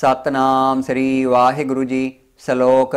सतनाम श्री वाहेगुरु जी सलोक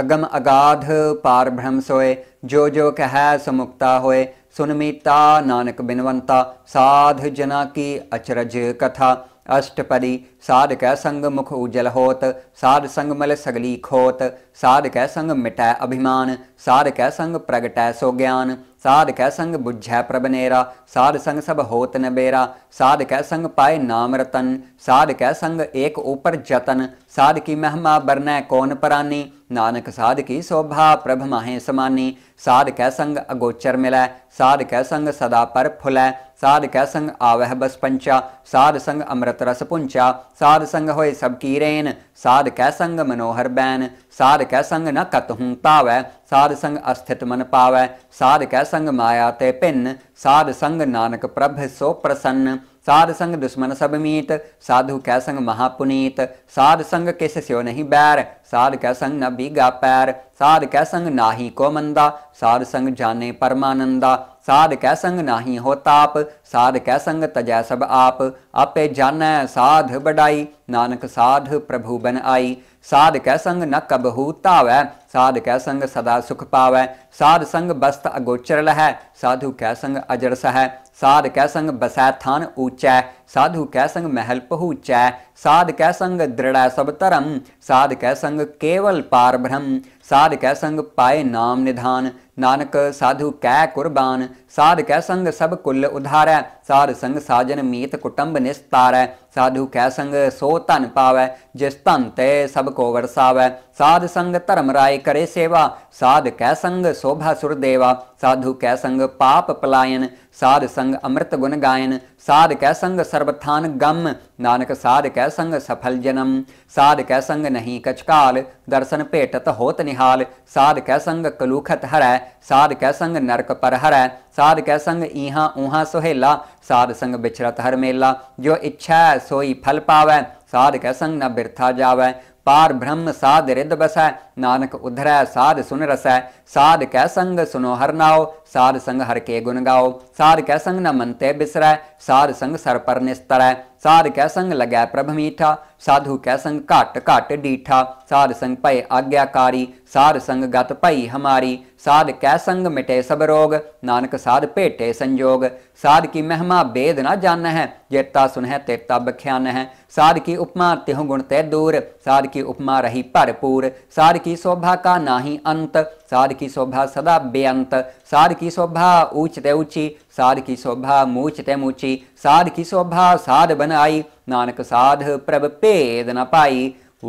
अगम अगाध पार ब्रह्म सोए जो जो कह समुक्ता होए सुनमीता नानक बिनवंता साध जना की अचरज कथा अष्टपदी साध कै संग मुख उजल होत साध संग मल सगली खोत साध कै संग मिटै अभिमान साध कै संग प्रगटै सो ज्ञान साध कै संग बुझै प्रभ नेरा साध संग सब होत न बेरा साध कै संग पाए नाम रतन साध कै संग एक ऊपर जतन साध की महिमा बरनै कौन परानी नानक साध की शोभा प्रभ माहे समानी साध कै संग अगोचर मिलै साध कै संग सदा पर फुलै साध कै संग आवह बस पंचा साध संग अमृत रस पुंचा साध संग होय सब कीरेन साध कै संग मनोहर बैन साध कै संग न कतहूँ पावै साध संग अस्थित मन पावै साध कै संग माया ते भिन्न साध संग नानक प्रभ सो प्रसन्न साध संग दुश्मन सब मीत साधु कै संग महापुनीत साध संग किस स्यो नहीं बैर साध कै संग न बीगा पैर साध कै संग नाही को मंदा साध संग जाने परमानंदा साध कै संग नाही होताप साध कै संग तजै सब आप आपे जानै साध बड़ाई नानक साध प्रभु बन आई साध कै संग न कबहू तावै साध कै संग सदा सुख पावै साध संग बस्त अगोचर लहै साधु कै संग अजर सहै साध कै संग बसै थान ऊचै साधु कै संग महल पहूचै साध कै संग दृढ़ सब धर्म साध कह संग केवल पार ब्रह्म साध कै संग पाए नाम निधान नानक साधु कै कुर्बान साध कै संग सब कुल उधारै साधु संघ साजन मीत कुटुंब निस्तारै साधु कै संग सो धन पावै जिस धन ते सब को वरसावै साध संग धर्म राय करे सेवा साध कह संग शोभा सुर देवा साधु कै संग पाप पलायन साध संग अमृत गुण गायन साध कह संग सर्वथान गम नानक साध कह संग सफल जन्म साध कह संग नहीं कचकाल दर्शन भेटत होत निहाल साध कह संग कलूखत हरै साध कह संग नरक पर हरै साध कह संग ईहा ऊहा सुहेला साध संग बिछरत हर मेला जो इच्छा है सोई फल पावे साध कै संग न बिरथा जावे पार ब्रह्म साध रिद बसै नानक उधरै साध सुन रसै साध कै संग सुनो हर नाओ साध संग हर के गुण गाओ साध कै संग न मनते बिसरै साध संग सर पर निस्तरै साध कै संग लगै प्रभ मीठा साधु कै संग घट घट डीठा साध संग भय आज्ञाकारी साध संग गत भई हमारी साध कै संग मिटे सब रोग नानक साध भेटे संजोग साध की महिमा बेद न जान है जेता सुन है तेता बख्यान है साध की उपमा तिहु गुण ते दूर साध की उपमा रही भरपूर साध की शोभा का नाही अंत सार की शोभा सदा बेअंत सार की शोभा ऊंचते ऊंची सार की शोभा मूचते मूची सार की शोभा साध बन आई नानक साध प्रभ पेद न पाई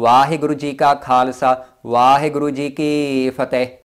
वाहे गुरु जी का खालसा वाहे गुरु जी की फतेह